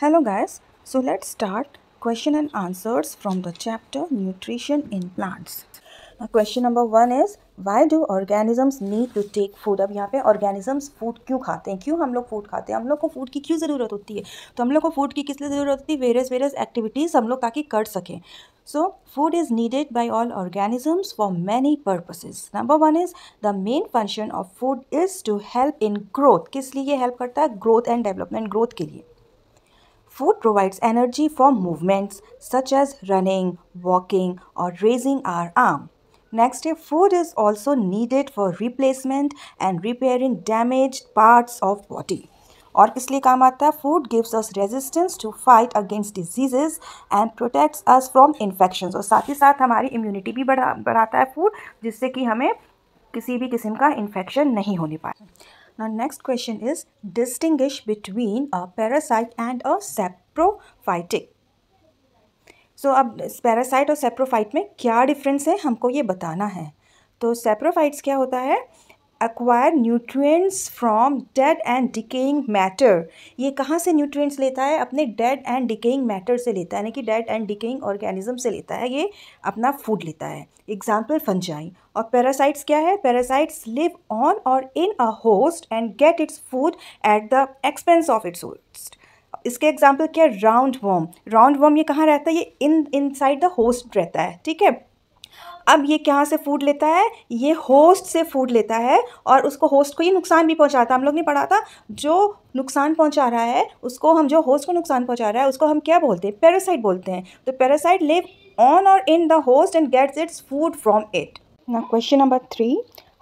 Hello guys, so let's start question and answers from the chapter nutrition in plants. Now question number one is why do organisms need to take food अब यहाँ पे organisms food क्यों खाते हैं क्यों हम लोग food खाते हैं हम लोग को food की क्यों ज़रूरत होती है तो हम लोग को food की किस लिए ज़रूरत होती है वेरियस वेरियस एक्टिविटीज़ हम लोग ताकि कर सकें So, food is needed by all organisms for many purposes. Number one is the main function of food is to help in growth. किस लिए help करता है Growth and development, growth के लिए. Food provides energy for movements such as running, walking, or raising our arm. Next, a food is also needed for replacement and repairing damaged parts of body. और किस लिए काम आता है food gives us resistance to fight against diseases and protects us from infection और साथ ही साथ हमारी इम्यूनिटी भी बढ़ा बढ़ाता है फूड जिससे कि हमें किसी भी किस्म का इन्फेक्शन नहीं होने पाए Now next question is distinguish between a parasite and a saprophytic. so, अब parasite और saprophyte में क्या difference है हमको ये बताना है तो saprophytes क्या होता है acquire nutrients from dead and decaying matter ये कहाँ से nutrients लेता है अपने dead and decaying matter से लेता है यानी कि dead and decaying organism से लेता है ये अपना food लेता है example fungi और parasites क्या है parasites live on or in a host and get its food at the expense of its host इसके एग्जाम्पल क्या है राउंड वॉम राउंड वॉम ये कहाँ रहता है ये in inside the host रहता है ठीक है अब ये कहाँ से फूड लेता है ये होस्ट से फूड लेता है और उसको होस्ट को ये नुकसान भी पहुँचाता है हम लोग ने पढ़ा था जो नुकसान पहुँचा रहा है उसको हम जो होस्ट को नुकसान पहुँचा रहा है उसको हम क्या बोलते हैं पैरासाइट बोलते हैं तो पैरासाइट लिव ऑन और in the host and gets its food from it ना question number three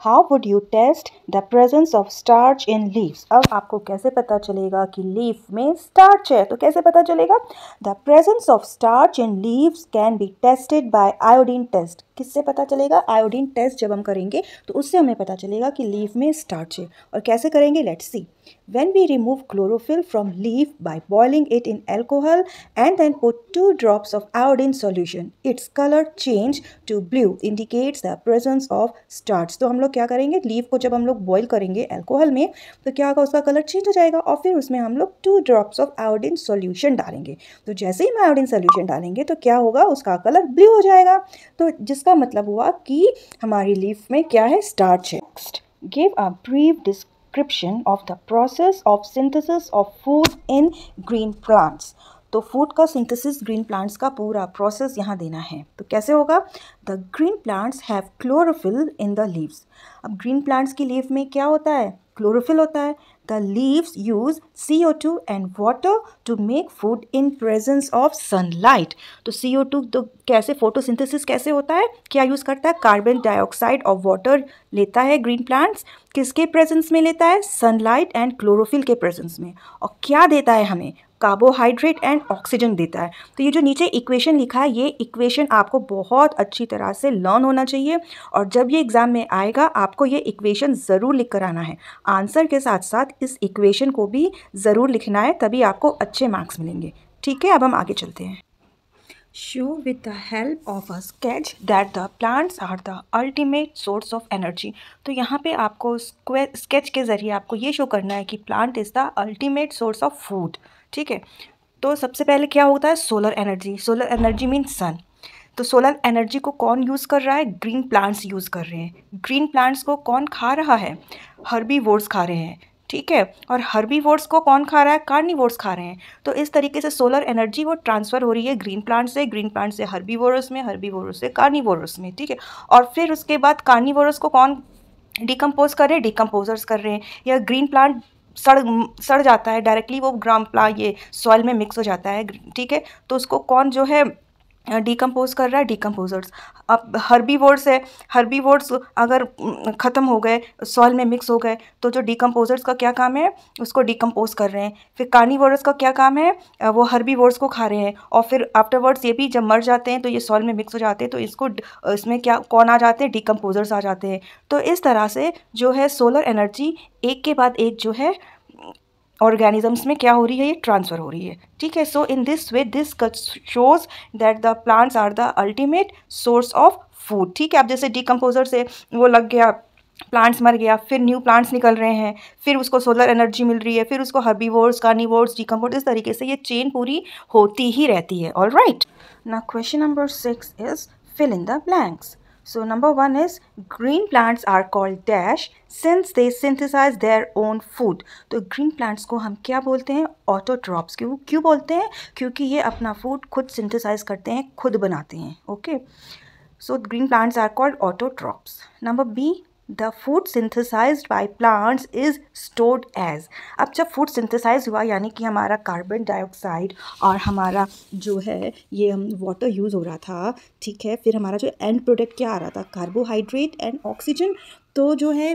how would you test the presence of starch in leaves अब आपको कैसे पता चलेगा कि लीफ में स्टार्च है तो कैसे पता चलेगा the presence of starch in leaves can be tested by iodine test किससे पता चलेगा आयोडीन टेस्ट जब हम करेंगे तो उससे हमें पता चलेगा कि लीफ में स्टार्च है और कैसे करेंगे let's see When we remove chlorophyll from leaf by boiling it in alcohol and then put 2 drops of iodine solution, its color change to blue indicates the presence of starch. तो हम लोग क्या करेंगे leaf को जब हम लोग boil करेंगे अल्कोहल में तो क्या होगा उसका कलर चेंज हो जाएगा और फिर उसमें हम लोग 2 ड्रॉप्स ऑफ आयोडीन सॉल्यूशन डालेंगे तो जैसे ही हम आयोडीन सॉल्यूशन डालेंगे तो क्या होगा उसका कलर ब्लू हो जाएगा तो जिसका मतलब हुआ कि हमारी लीफ में क्या है स्टार्च है give a brief disc description of the process of synthesis of food in green plants तो फूड का सिंथेसिस ग्रीन प्लांट्स का पूरा प्रोसेस यहाँ देना है तो कैसे होगा the green plants have chlorophyll in the leaves अब ग्रीन प्लांट्स की लीव में क्या होता है क्लोरोफिल होता है The leaves use CO2 and water to make food in presence of sunlight. तो CO2 तो कैसे फोटोसिंथेसिस कैसे होता है क्या यूज़ करता है कार्बन डाइऑक्साइड और वाटर लेता है ग्रीन प्लांट्स किसके प्रेजेंस में लेता है सनलाइट एंड क्लोरोफिल के प्रेजेंस में और क्या देता है हमें कार्बोहाइड्रेट एंड ऑक्सीजन देता है तो ये जो नीचे इक्वेशन लिखा है ये इक्वेशन आपको बहुत अच्छी तरह से लर्न होना चाहिए और जब ये एग्ज़ाम में आएगा आपको ये इक्वेशन ज़रूर लिख कर आना है आंसर के साथ साथ इस इक्वेशन को भी ज़रूर लिखना है तभी आपको अच्छे मार्क्स मिलेंगे ठीक है अब हम आगे चलते हैं show with the help of a sketch that the plants are the ultimate source of energy तो यहाँ पे आपको sketch के ज़रिए आपको ये show करना है कि plant is the ultimate source of food ठीक है तो सबसे पहले क्या होता है solar energy solar energy means sun तो सोलर एनर्जी को कौन यूज़ कर रहा है ग्रीन प्लांट्स यूज़ कर रहे हैं ग्रीन प्लांट्स को कौन खा रहा है हर्बी वोर्स खा रहे हैं ठीक है और हर्बी वोट्स को कौन खा रहा है कार्निवोर्स खा रहे हैं तो इस तरीके से सोलर एनर्जी वो ट्रांसफ़र हो रही है ग्रीन प्लांट से ग्रीन प्लांट से हर्बीवोरस में हर्बीवोरस से कार्निवोरस में ठीक है और फिर उसके बाद कार्निवोरस को कौन डिकम्पोज कर रहे हैं डिकम्पोजर्स कर रहे हैं या ग्रीन प्लांट सड़ सड़ जाता है डायरेक्टली वो ग्राम प्ला ये सॉइल में मिक्स हो जाता है ठीक है तो उसको कौन जो है डिकम्पोज कर रहा है डिकम्पोजर्स अब वर्ड्स है वर्ड्स अगर ख़त्म हो गए सॉइल में मिक्स हो गए तो जो डिकम्पोजर्स का क्या काम है उसको डिकम्पोज कर रहे हैं फिर वर्ड्स का क्या काम है वो वर्ड्स को खा रहे हैं और फिर आफ्टरवर्ड्स ये भी जब मर जाते हैं तो ये सॉइल में मिक्स हो जाते हैं तो इसको इसमें क्या कौन आ जाते हैं डिकम्पोजर्स आ जाते हैं तो इस तरह से जो है सोलर एनर्जी एक के बाद एक जो है ऑर्गेनिजम्स में क्या हो रही है ये ट्रांसफ़र हो रही है ठीक है so in this way this shows that the plants are the ultimate source of food ठीक है आप जैसे डिकम्पोजर से वो लग गया प्लांट्स मर गया फिर न्यू प्लांट्स निकल रहे हैं फिर उसको सोलर एनर्जी मिल रही है फिर उसको हर्बीवोर्स कार्निवोर्स डिकम्पोज इस तरीके से ये चेन पूरी होती ही रहती है ऑल राइट ना question number six is fill in the blanks So number one is green plants are called dash since they synthesize their own food. तो green plants को हम क्या बोलते हैं autotrophs क्यों क्यों बोलते हैं क्योंकि ये अपना food खुद synthesize करते हैं खुद बनाते हैं okay so green plants are called autotrophs number b the food synthesise by plants is stored as अब जब फूड सिंथिसाइज हुआ यानी कि हमारा कार्बन डाइऑक्साइड और हमारा जो है ये हम वाटर यूज़ हो रहा था ठीक है फिर हमारा जो एंड प्रोडक्ट क्या आ रहा था कार्बोहाइड्रेट एंड ऑक्सीजन तो जो है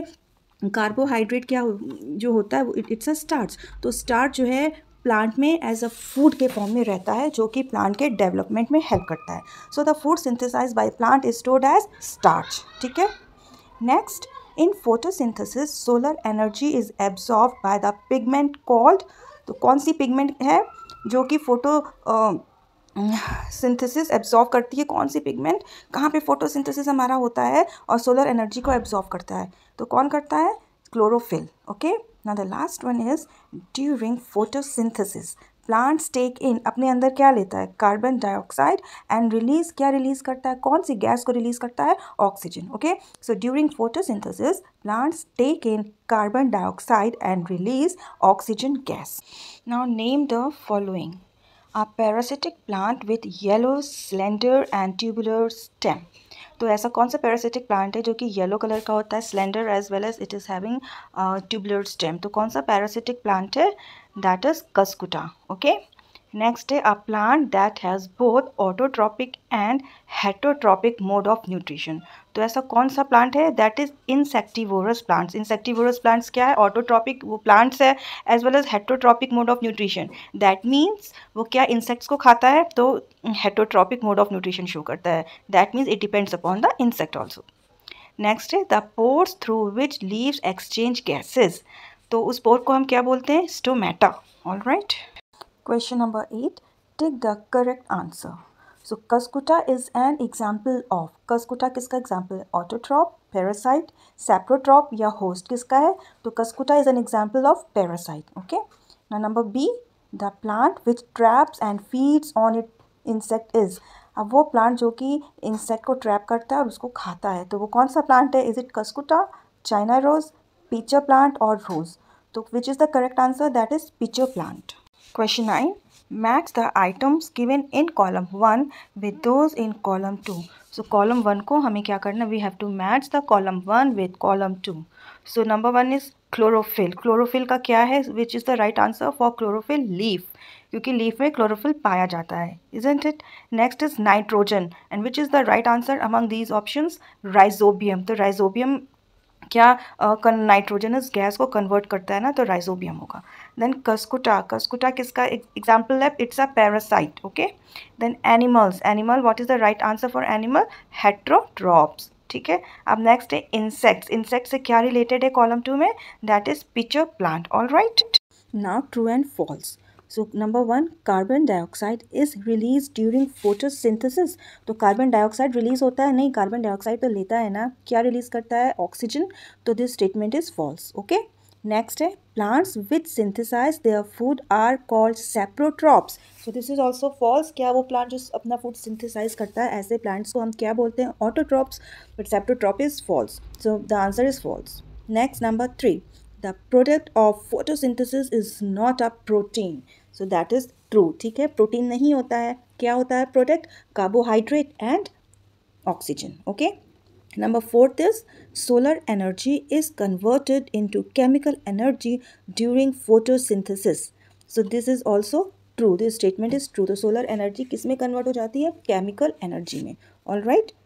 कार्बोहाइड्रेट क्या हो, जो होता है इट्स अ स्टार्च तो स्टार्च जो है प्लांट में एज अ फूड के फॉर्म में रहता है जो कि प्लांट के डेवलपमेंट में हेल्प करता है so the food synthesise by plant is stored as starch ठीक है Next, in photosynthesis, solar energy is absorbed by the pigment called तो कौन सी पिगमेंट है जो कि फोटो सिंथेसिस एब्जॉर्व करती है कौन सी पिगमेंट कहाँ पे फोटोसिंथेसिस हमारा होता है और सोलर एनर्जी को एब्जॉर्व करता है तो कौन करता है क्लोरोफिल ओके ना the last one is during photosynthesis plants take in अपने अंदर क्या लेता है कार्बन डाइऑक्साइड एंड रिलीज क्या रिलीज करता है कौन सी गैस को रिलीज करता है oxygen okay so during photosynthesis plants take in carbon dioxide and release oxygen gas now name the following a parasitic plant with yellow slender and tubular stem तो ऐसा कौन सा पैरासिटिक प्लांट है जो कि येलो कलर का होता है slender as well as it is having tubular stem तो कौन सा पैरासिटिक प्लांट है that is Cuscuta. Okay. Next, a plant that has both autotrophic and heterotrophic mode of nutrition. तो ऐसा कौन सा प्लांट है that is insectivorous plants insectivorous plants क्या है ऑटोट्रॉपिक वो प्लांट्स है as well as heterotrophic mode of nutrition that means वो क्या इंसेक्ट्स को खाता है तो heterotrophic mode of nutrition show करता है that means it depends upon the insect also next है the pores through which leaves exchange gases तो उस बोर को हम क्या बोलते हैं stomata all right question number eight take the correct answer so cuscuta is an example of cuscuta किसका example है ऑटोट्रॉप पैरासाइट सेप्रोट्रॉप या होस्ट किसका है तो cuscuta is an example of parasite okay number B the plant which traps and feeds on it insect is अब वो plant जो कि इंसेक्ट को ट्रैप करता है और उसको खाता है तो वो कौन सा प्लांट है is it cuscuta China rose pitcher plant और रोज़ तो which is the correct answer that is pitcher plant question nine match the items given in column one with those in column two so column one को हमें क्या करना we have to match the column one with column two so number one is chlorophyll chlorophyll का क्या है which is the right answer for chlorophyll leaf क्योंकि leaf में chlorophyll पाया जाता है isn't it next is nitrogen and which is the right answer among these option rhizobium तो rhizobium क्या नाइट्रोजनस गैस को कन्वर्ट करता है ना तो राइजोबियम होगा देन कस्कुटा कस्कुटा किसका एग्जाम्पल है it's a parasite okay then animals animal what is the right answer for animal heterotrophs ठीक है अब नेक्स्ट है इंसेक्ट्स इंसेक्ट से क्या रिलेटेड है कॉलम टू में that is pitcher plant all right now true and false so number one carbon dioxide is release during photosynthesis तो carbon dioxide release होता है नहीं कार्बन डाइऑक्साइड तो लेता है ना क्या रिलीज करता है ऑक्सीजन तो this statement is false okay next है plants with synthesise their food are called saprotrophs so this is also false क्या वो प्लांट जो अपना फूड सिंथिसाइज़ करता है ऐसे प्लांट्स को हम क्या बोलते हैं autotrophs but saprotroph is false so the answer is false next number three the product of photosynthesis is not a protein so that is true ठीक है प्रोटीन नहीं होता है क्या होता है product carbohydrate and oxygen okay number fourth is solar energy is converted into chemical energy during photosynthesis so this is also true this statement is true तो solar energy किस में कन्वर्ट हो जाती है केमिकल एनर्जी में all right right?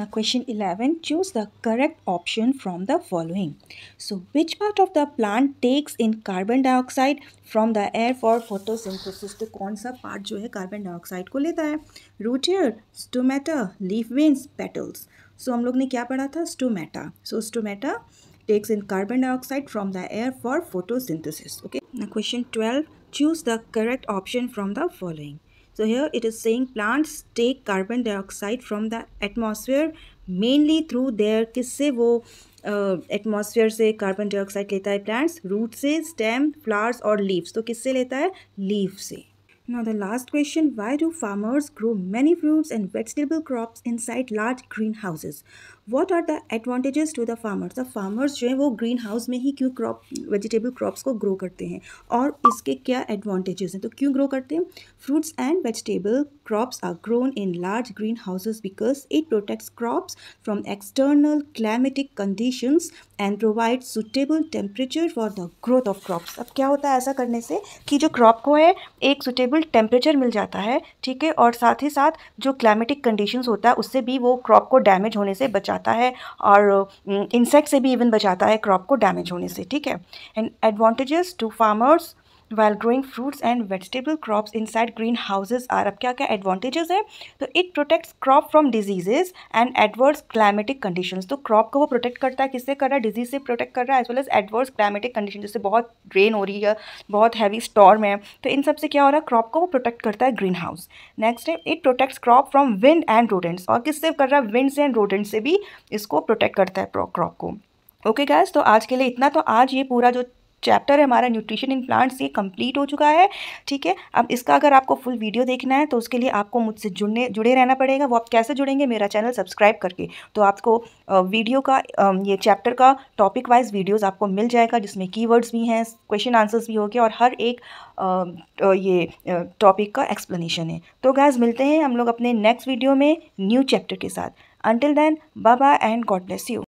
Now question 11 choose the correct option from the following. So which part of the plant takes in carbon dioxide from the air for photosynthesis तो कौन सा part जो है carbon dioxide को लेता है root hair, stomata, leaf veins, petals. So हम लोग ने क्या पढ़ा था stomata. So stomata takes in carbon dioxide from the air for photosynthesis. Okay. Now question 12 choose the correct option from the following. So here it is saying plants take carbon dioxide from the atmosphere mainly through their किससे वो atmosphere atmosphere से carbon dioxide लेता है plants root से stem flowers और leaves तो किससे लेता है लीव से Now the last question, why do farmers grow many fruits and vegetable crops inside large greenhouses? What are the advantages to the farmers the farmers जो हैं वो ग्रीन हाउस में ही क्यों क्रॉप वेजिटेबल क्रॉप्स को grow करते हैं और इसके क्या एडवांटेजेस हैं तो क्यों ग्रो करते हैं fruits and vegetable crops are grown in large greenhouses because it protects crops from external climatic conditions and provides suitable temperature for the growth of crops. अब क्या होता है ऐसा करने से कि जो crop को है एक suitable temperature मिल जाता है ठीक है और साथ ही साथ जो climatic conditions होता है उससे भी वो crop को damage होने से बचाता है और insect से भी even बचाता है crop को damage होने से ठीक है And advantages to farmers well growing fruits and vegetable crops inside greenhouses are अब क्या क्या एडवांटेजेस है तो it protects crop from diseases and adverse climatic condition तो क्रॉप को वो प्रोटेक्ट करता है किससे कर रहा है डिजीज से प्रोटेक्ट कर रहा है as well as adverse climatic condition जैसे बहुत रेन हो रही है बहुत हैवी स्टॉर्म है तो इन सबसे क्या हो रहा है क्रॉप को वो प्रोटेक्ट करता है ग्रीन हाउस नेक्स्ट है it protects crop from wind and rodents और किससे कर रहा है विंड से एंड रोडेंट्स से भी इसको प्रोटेक्ट करता है क्रॉप को ओके okay गैस तो आज के लिए इतना तो आज ये पूरा जो चैप्टर है हमारा न्यूट्रिशन इन प्लांट्स ये कंप्लीट हो चुका है ठीक है अब इसका अगर आपको फुल वीडियो देखना है तो उसके लिए आपको मुझसे जुड़ने जुड़े रहना पड़ेगा वो आप कैसे जुड़ेंगे मेरा चैनल सब्सक्राइब करके तो आपको वीडियो का ये चैप्टर का टॉपिक वाइज वीडियोज़ आपको मिल जाएगा जिसमें की भी हैं क्वेश्चन आंसर्स भी हो गए और हर एक ये टॉपिक का एक्सप्लेनेशन है तो गैस मिलते हैं हम लोग अपने नेक्स्ट वीडियो में न्यू चैप्टर के साथ अंटिल देन बाबा bye and God bless you